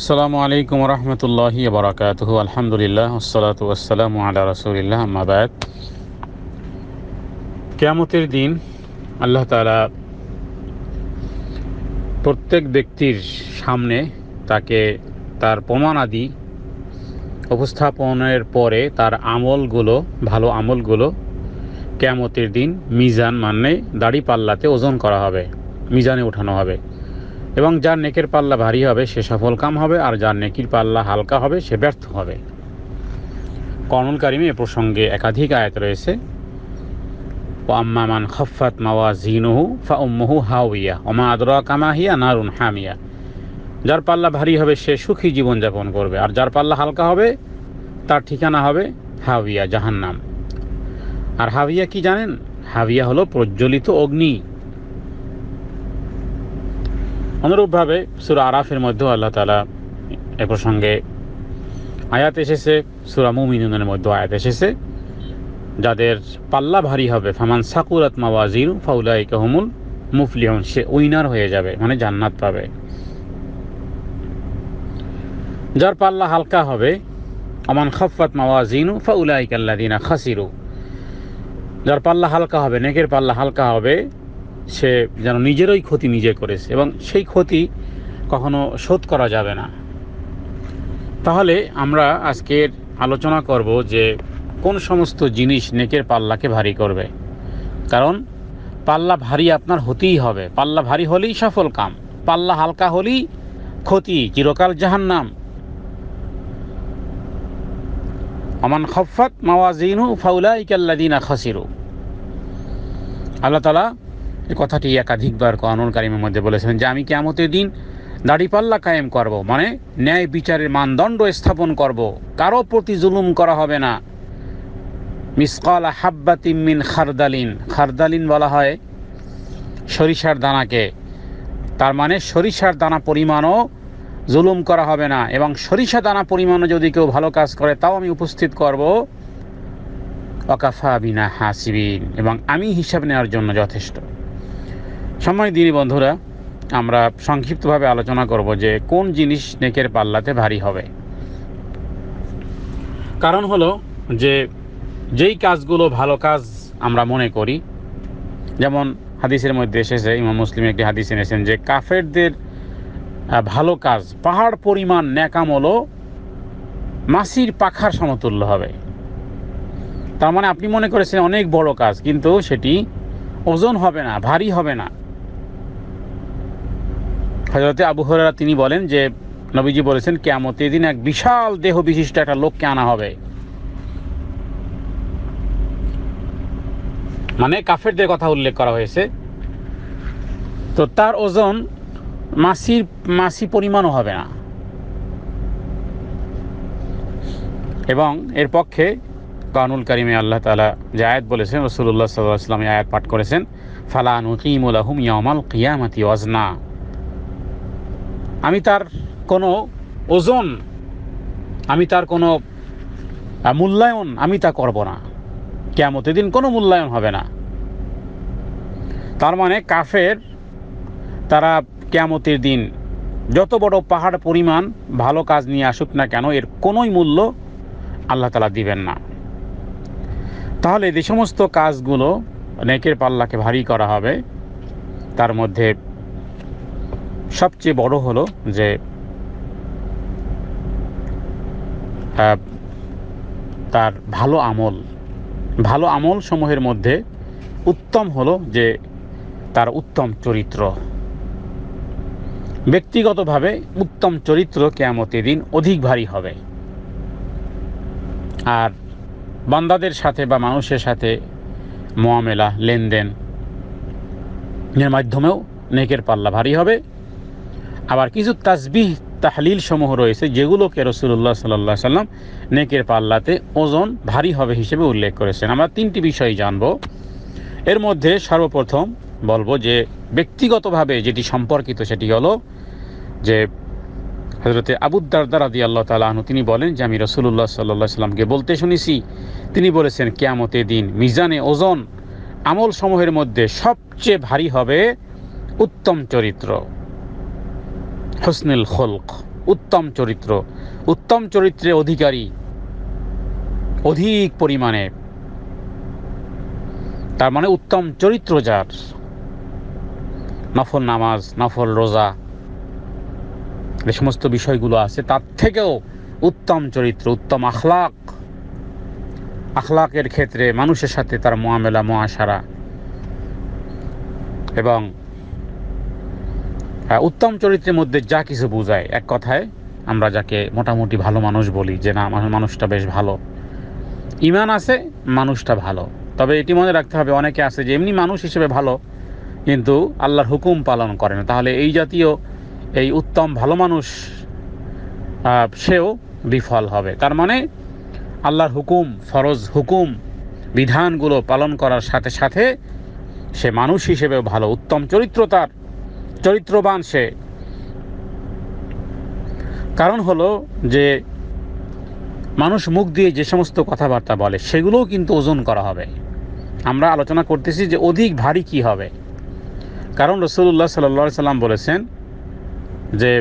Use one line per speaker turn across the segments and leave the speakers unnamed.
আসসালামু আলাইকুম রহমতুল্লাহি বারাকাত আলহামদুলিল্লাহ আসসালাম আল্লাহ রসুলিল্লাহ আহমাবাদ কেয়ামতের দিন আল্লাহ তালা প্রত্যেক ব্যক্তির সামনে তাকে তার প্রমাণাদি উপস্থাপনের পরে তার আমলগুলো ভালো আমলগুলো কেয়ামতের দিন মিজান মানে দাড়ি পাল্লাতে ওজন করা হবে মিজানে ওঠানো হবে এবং যার নেকের পাল্লা ভারী হবে সে সফল কাম হবে আর যার নেকির পাল্লা হালকা হবে সে ব্যর্থ হবে কর্নুল কারিমে এ প্রসঙ্গে একাধিক আয়াত রয়েছে ওয়াম্মামান খফাত মাওয়া জিনুহু ফা উম্মহু হাউইয়া ওমা আদরা কামাহিয়া নারুন হামিয়া যার পাল্লা ভারী হবে সে সুখী জীবনযাপন করবে আর যার পাল্লা হালকা হবে তার ঠিকানা হবে হাবিয়া জাহান্নাম আর হাবিয়া কি জানেন হাবিয়া হলো প্রজ্বলিত অগ্নি অনুরূপভাবে সুরা আরাফের মধ্যেও আল্লাহ তালা এ প্রসঙ্গে আয়াত এসেছে সুরা মুমিনের মধ্যেও আয়াত এসেছে যাদের পাল্লা ভারী হবে ফামান সাকুরাত মাওয়াজির ফাউলাই কাহমুল মুফলিহন সে উইনার হয়ে যাবে মানে জান্নাত পাবে যার পাল্লা হালকা হবে আমান খফাত মাওয়াজিনু ফাউলাই কাল্লাদিনা খাসিরু যার পাল্লা হালকা হবে নেকের পাল্লা হালকা হবে সে যেন নিজেরই ক্ষতি নিজে করেছে এবং সেই ক্ষতি কখনো শোধ করা যাবে না তাহলে আমরা আজকের আলোচনা করব যে কোন সমস্ত জিনিস নেকের পাল্লাকে ভারী করবে কারণ পাল্লা ভারী আপনার হতেই হবে পাল্লা ভারী হলেই সফল কাম পাল্লা হালকা হলেই ক্ষতি চিরকাল জাহান্নাম আমান খফাত মাওয়াজিনু ফাউলা ইকাল্লাদিন আল্লাহ তালা এই কথাটি একাধিকবার কানুন কারিমের মধ্যে বলেছেন যে আমি কেমতের দিন দাড়িপাল্লা কায়েম করব মানে ন্যায় বিচারের মানদণ্ড স্থাপন করব কারো প্রতি জুলুম করা হবে না মিসকাল হাব্বা তিম্মিন খারদালিন খারদালিন বলা হয় সরিষার দানাকে তার মানে সরিষার দানা পরিমাণও জুলুম করা হবে না এবং সরিষা দানা পরিমাণও যদি কেউ ভালো কাজ করে তাও আমি উপস্থিত করব অকাফা বিনা হাসিবিন এবং আমি হিসাব নেওয়ার জন্য যথেষ্ট সময় দিনই বন্ধুরা আমরা সংক্ষিপ্তভাবে আলোচনা করব যে কোন জিনিস নেকের পাল্লাতে ভারী হবে কারণ হলো যে যেই কাজগুলো ভালো কাজ আমরা মনে করি যেমন হাদিসের মধ্যে এসেছে ইমাম মুসলিম একটি হাদিস এনেছেন যে কাফেরদের ভালো কাজ পাহাড় পরিমাণ ন্যাকামলো মাসির পাখার সমতুল্য হবে তার মানে আপনি মনে করেছেন অনেক বড় কাজ কিন্তু সেটি ওজন হবে না ভারী হবে না হজরতে আবু হরেরা তিনি বলেন যে নবীজি বলেছেন কেয়ামতে এদিন এক বিশাল দেহ বিশিষ্ট একটা লোককে আনা হবে মানে কাফেরদের কথা উল্লেখ করা হয়েছে তো তার ওজন মাসির মাসি পরিমাণও হবে না এবং এর পক্ষে কানুল কারিমে আল্লাহ তালা যে আয়াত বলেছেন রসুল্লাহ সাল্লাহ আসলামে আয়াত পাঠ করেছেন ফালানুকিমুল আহম ইয়ামাল কিয়ামতি ওয়াজনা আমি তার কোনো ওজন আমি তার কোনো মূল্যায়ন আমি তা করব না কেমতের দিন কোনো মূল্যায়ন হবে না তার মানে কাফের তারা কেয়ামতের দিন যত বড় পাহাড় পরিমাণ ভালো কাজ নিয়ে আসুক না কেন এর কোনোই মূল্য আল্লাহ তালা দিবেন না তাহলে যে সমস্ত কাজগুলো নেকের পাল্লাকে ভারী করা হবে তার মধ্যে সবচেয়ে বড় হলো যে তার ভালো আমল ভালো আমল সমূহের মধ্যে উত্তম হলো যে তার উত্তম চরিত্র ব্যক্তিগতভাবে উত্তম চরিত্র কেয়ামতে দিন অধিক ভারী হবে আর বান্দাদের সাথে বা মানুষের সাথে মোয়ামেলা লেনদেন এর মাধ্যমেও নেকের পাল্লা ভারী হবে আবার কিছু তাসবিহ তাহলিল সমূহ রয়েছে যেগুলোকে রসুল্লাহ সাল্লাহ সাল্লাম নেকের পাল্লাতে ওজন ভারী হবে হিসেবে উল্লেখ করেছেন আমরা তিনটি বিষয় জানব এর মধ্যে সর্বপ্রথম বলবো যে ব্যক্তিগতভাবে যেটি সম্পর্কিত সেটি হলো যে হজরতে আবুদ্দারদার আদি আল্লাহ তালু তিনি বলেন যে আমি রসুল্লাহ সাল্লাহ সাল্লামকে বলতে শুনেছি তিনি বলেছেন কেয়ামতে দিন মিজানে ওজন আমল সমূহের মধ্যে সবচেয়ে ভারী হবে উত্তম চরিত্র হোসনেল খলক উত্তম চরিত্র উত্তম চরিত্রে অধিকারী অধিক পরিমাণে তার মানে উত্তম চরিত্র যার নফল নামাজ নফল রোজা যে সমস্ত বিষয়গুলো আছে তার থেকেও উত্তম চরিত্র উত্তম আখলাক আখলাকের ক্ষেত্রে মানুষের সাথে তার মোয়ামেলা মহাসারা এবং হ্যাঁ, উত্তম চরিত্রের মধ্যে যা কিছু বোঝায় এক কথায় আমরা যাকে মোটামুটি ভালো মানুষ বলি যে না মানুষটা বেশ ভালো ইমান আছে মানুষটা ভালো তবে এটি মনে রাখতে হবে অনেকে আছে যে এমনি মানুষ হিসেবে ভালো কিন্তু আল্লাহর হুকুম পালন করে না তাহলে এই জাতীয় এই উত্তম ভালো মানুষ সেও বিফল হবে তার মানে আল্লাহর হুকুম ফরজ হুকুম বিধানগুলো পালন করার সাথে সাথে সে মানুষ হিসেবেও ভালো উত্তম চরিত্র তার চরিত্রবান সে কারণ হলো যে মানুষ মুখ দিয়ে যে সমস্ত কথাবার্তা বলে সেগুলোও কিন্তু ওজন করা হবে আমরা আলোচনা করতেছি যে অধিক ভারী কি হবে কারণ রসুল্লাহ সাল্লি সাল্লাম বলেছেন যে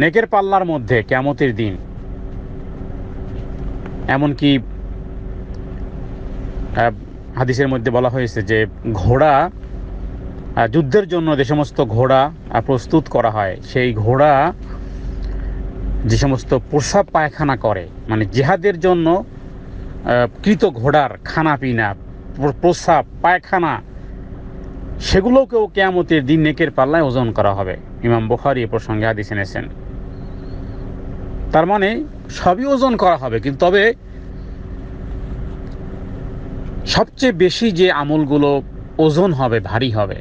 নেকের পাল্লার মধ্যে কেমতের দিন এমনকি হাদিসের মধ্যে বলা হয়েছে যে ঘোড়া যুদ্ধের জন্য যে সমস্ত ঘোড়া প্রস্তুত করা হয় সেই ঘোড়া যে সমস্ত প্রসাব পায়খানা করে মানে জেহাদের জন্য কৃত ঘোড়ার খানা পিনা প্রসাব পায়খানা সেগুলোকেও কেয়ামতের দিন নেকের পাল্লায় ওজন করা হবে ইমাম বুখারি এ প্রসঙ্গে হাদিস এনেছেন তার মানে সবই ওজন করা হবে কিন্তু তবে সবচেয়ে বেশি যে আমলগুলো ওজন হবে ভারী হবে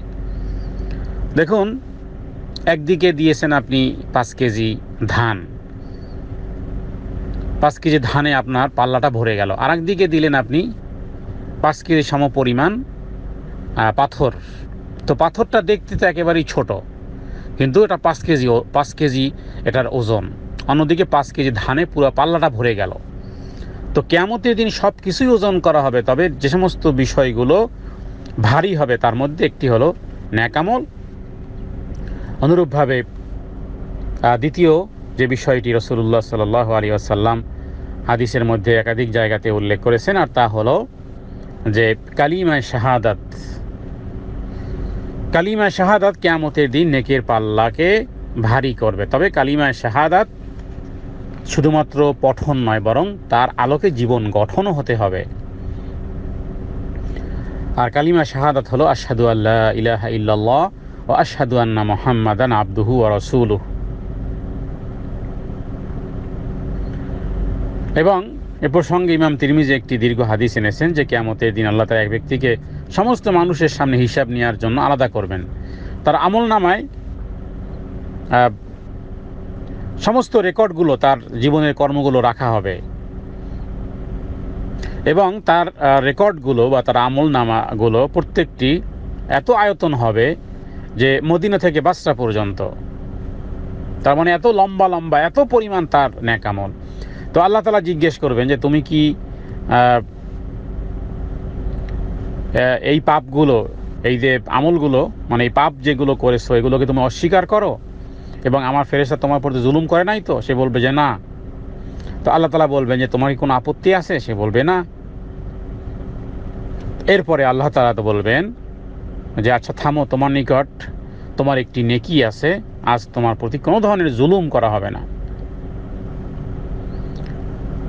দেখুন একদিকে দিয়েছেন আপনি পাঁচ কেজি ধান পাঁচ কেজি ধানে আপনার পাল্লাটা ভরে গেল আর একদিকে দিলেন আপনি পাঁচ কেজি সম পরিমাণ পাথর তো পাথরটা দেখতে তো একেবারেই ছোট কিন্তু এটা পাঁচ কেজি পাঁচ কেজি এটার ওজন অন্যদিকে পাঁচ কেজি ধানে পুরো পাল্লাটা ভরে গেল তো কেমতের দিন সব কিছুই ওজন করা হবে তবে যে সমস্ত বিষয়গুলো ভারী হবে তার মধ্যে একটি হলো ন্যাকামল অনুরূপভাবে দ্বিতীয় যে বিষয়টি রসুল্লাহ সাল আলী আসাল্লাম হাদিসের মধ্যে একাধিক জায়গাতে উল্লেখ করেছেন আর তা হলো যে কালিমা শাহাদাত কালিমা শাহাদাত কেয়ামতের দিন নেকের পাল্লাকে ভারী করবে তবে কালিমা শাহাদাত শুধুমাত্র পঠন নয় বরং তার আলোকে জীবন গঠনও হতে হবে আর কালিমা শাহাদাত হলো আসাদু আল্লাহ ইলাহা ইল্লাল্লাহ ও আন্না মোহাম্মদান আব্দুহু ও রসুলু এবং এ প্রসঙ্গে ইমাম তিরমিজে একটি দীর্ঘ হাদিস এনেছেন যে কেয়ামতের দিন আল্লাহ তালা এক ব্যক্তিকে সমস্ত মানুষের সামনে হিসাব নেওয়ার জন্য আলাদা করবেন তার আমল নামায় সমস্ত রেকর্ডগুলো তার জীবনের কর্মগুলো রাখা হবে এবং তার রেকর্ডগুলো বা তার আমল নামাগুলো প্রত্যেকটি এত আয়তন হবে যে মদিনা থেকে বাসরা পর্যন্ত তার মানে এত লম্বা লম্বা এত পরিমাণ তার ন্যাকামল তো আল্লাহ তালা জিজ্ঞেস করবেন যে তুমি কি এই পাপগুলো এই যে আমলগুলো মানে এই পাপ যেগুলো করেছো এগুলোকে তুমি অস্বীকার করো এবং আমার ফেরেসা তোমার প্রতি জুলুম করে নাই তো সে বলবে যে না তো আল্লাহ তালা বলবেন যে তোমার কি কোনো আপত্তি আছে সে বলবে না এরপরে আল্লাহ তালা তো বলবেন যে আচ্ছা থামো তোমার নিকট তোমার একটি নেকি আছে আজ তোমার প্রতি কোনো ধরনের জুলুম করা হবে না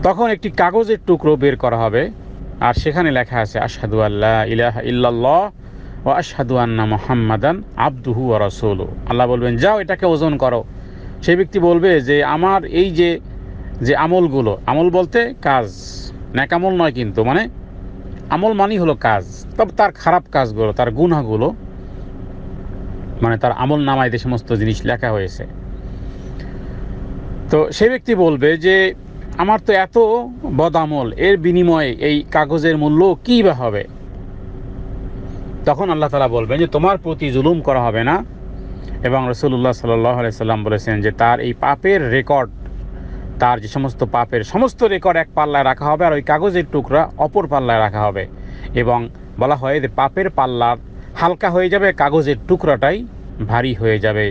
তখন একটি কাগজের টুকরো বের করা হবে আর সেখানে লেখা আছে আসাদু আল্লাহ ইলাহা ইল্লাল্লাহ ও আশহাদু আন্না মোহাম্মাদান আব্দুহু ও রসৌল আল্লাহ বলবেন যাও এটাকে ওজন করো সেই ব্যক্তি বলবে যে আমার এই যে যে আমলগুলো আমল বলতে কাজ ন্যাকামল নয় কিন্তু মানে আমল মানেই হলো কাজ তবে তার খারাপ কাজগুলো তার গুনাগুলো মানে তার আমল নামায় যে সমস্ত জিনিস লেখা হয়েছে তো সেই ব্যক্তি বলবে যে আমার তো এত বদামল এর বিনিময়ে এই কাগজের মূল্য কী বা হবে তখন আল্লাহ তালা বলবেন যে তোমার প্রতি জুলুম করা হবে না এবং রসুল্লাহ সাল্লাম বলেছেন যে তার এই পাপের রেকর্ড তার যে সমস্ত পাপের সমস্ত রেকর্ড এক পাল্লায় রাখা হবে আর ওই কাগজের টুকরা অপর পাল্লায় রাখা হবে এবং বলা হয় যে পাপের পাল্লা হালকা হয়ে যাবে কাগজের টুকরাটাই ভারী হয়ে যাবে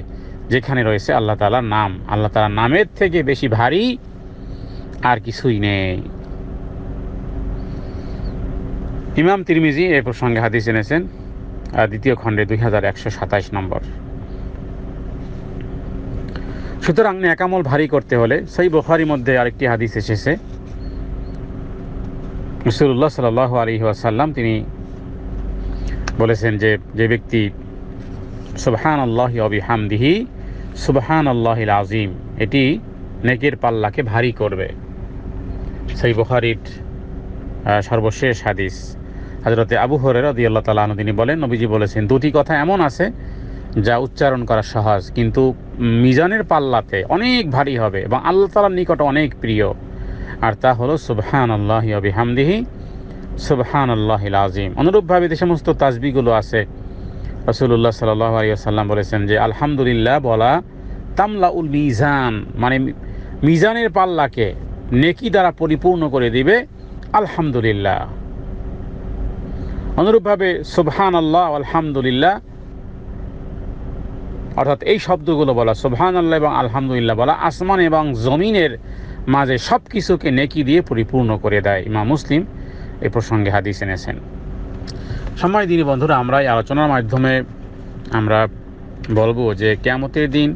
যেখানে রয়েছে আল্লাহ তালার নাম আল্লাহ তালার নামের থেকে বেশি ভারী আর কিছুই নেই ইমাম তিরমিজি এ প্রসঙ্গে হাদিস এনেছেন দ্বিতীয় খণ্ডে দুই হাজার একশো সাতাশ নম্বর সুতরাং নেকামল ভারী করতে হলে সেই বোখারির মধ্যে আরেকটি হাদিস এসেছে রসুল্লাহ সাল আলী আসাল্লাম তিনি বলেছেন যে যে ব্যক্তি সুবহান আল্লাহ অবি হামদিহি সুবহান আল্লাহ আজিম এটি নেকের পাল্লাকে ভারী করবে সেই বোখারির সর্বশেষ হাদিস হাজরতে আবু হরের রদি আল্লাহ তালাহন তিনি বলেন নবীজি বলেছেন দুটি কথা এমন আছে যা উচ্চারণ করা সহজ কিন্তু মিজানের পাল্লাতে অনেক ভারী হবে এবং আল্লাহ তালার নিকট অনেক প্রিয় আর তা হলো সুবহান আল্লাহ হামদিহি সুবহান আল্লাহ আজিম অনুরূপভাবে যে সমস্ত তাজবিগুলো আছে রসুল্লাহ সাল্লাহ বলেছেন যে আলহামদুলিল্লাহ বলা তামলা উল মিজান মানে মিজানের পাল্লাকে নেকি দ্বারা পরিপূর্ণ করে দিবে আলহামদুলিল্লাহ অনুরূপভাবে সুবহান আল্লাহ আলহামদুলিল্লাহ অর্থাৎ এই শব্দগুলো বলা সোভান আল্লাহ এবং আলহামদুলিল্লাহ বলা আসমান এবং জমিনের মাঝে সব কিছুকে নেকি দিয়ে পরিপূর্ণ করে দেয় ইমা মুসলিম এ প্রসঙ্গে হাদিস এনেছেন সময় দিনী বন্ধুরা আমরা এই আলোচনার মাধ্যমে আমরা বলবো যে কেয়ামতের দিন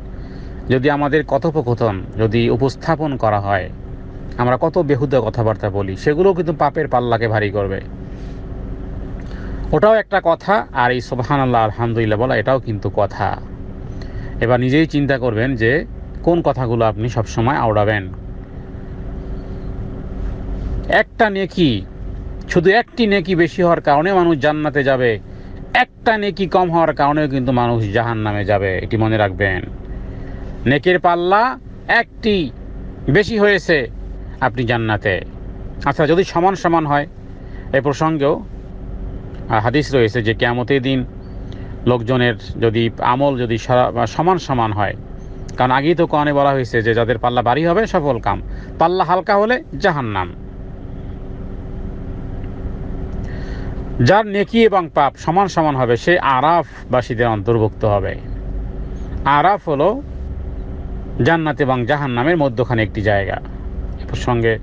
যদি আমাদের কথোপকথন যদি উপস্থাপন করা হয় আমরা কত বেহুদা কথাবার্তা বলি সেগুলো কিন্তু পাপের পাল্লাকে ভারী করবে ওটাও একটা কথা আর এই সোবাহান আল্লাহ আলহামদুলিল্লাহ বলা এটাও কিন্তু কথা এবার নিজেই চিন্তা করবেন যে কোন কথাগুলো আপনি সবসময় আওড়াবেন একটা নেকি শুধু একটি নেকি বেশি হওয়ার কারণে মানুষ জান্নাতে যাবে একটা নেকি কম হওয়ার কারণেও কিন্তু মানুষ জাহান নামে যাবে এটি মনে রাখবেন নেকের পাল্লা একটি বেশি হয়েছে আপনি জান্নাতে আচ্ছা যদি সমান সমান হয় এ প্রসঙ্গেও হাদিস রয়েছে যে কেমতের দিন লোকজনের যদি আমল যদি সমান সমান হয় কারণ আগেই তো কনে বলা হয়েছে যে যাদের পাল্লা বাড়ি হবে সফল কাম পাল্লা হালকা হলে জাহান্নাম যার নেকি এবং পাপ সমান সমান হবে সে আরাফবাসীদের অন্তর্ভুক্ত হবে আরাফ হলো জান্নাত এবং জাহান্নামের মধ্যখানে একটি জায়গা প্রসঙ্গে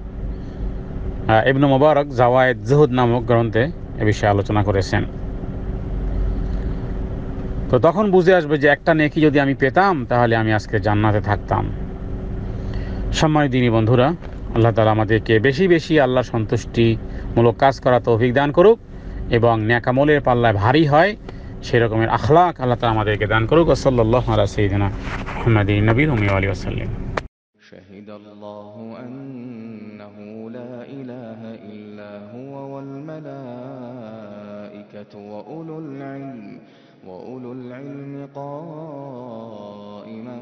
ইবনু মুবারক জাওয়ায়েদ জুহুদ নামক গ্রন্থে এ বিষয়ে আলোচনা করেছেন তো তখন বুঝে আসবে যে একটা নেকি যদি আমি পেতাম তাহলে আমি আজকে জান্নাতে থাকতাম সম্মানিত দিনী বন্ধুরা আল্লাহ তালা আমাদেরকে বেশি বেশি আল্লাহ সন্তুষ্টিমূলক কাজ করা তো দান করুক এবং ন্যাকামলের পাল্লায় ভারী হয় সেরকমের আখলাক আল্লাহ তালা আমাদেরকে দান করুক ওসল্লাহ আলা সঈদিনা মোহাম্মদ নবীর উমি আলী شهد الله لا هو العلم وأولو العلم قائما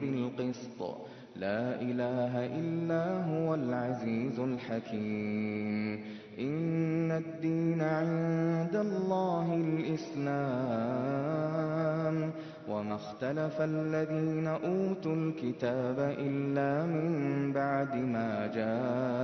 بالقسط لا إله إلا هو العزيز الحكيم إن الدين عند الله الإسلام وما اختلف الذين أوتوا الكتاب إلا من بعد ما مَا جَاءَ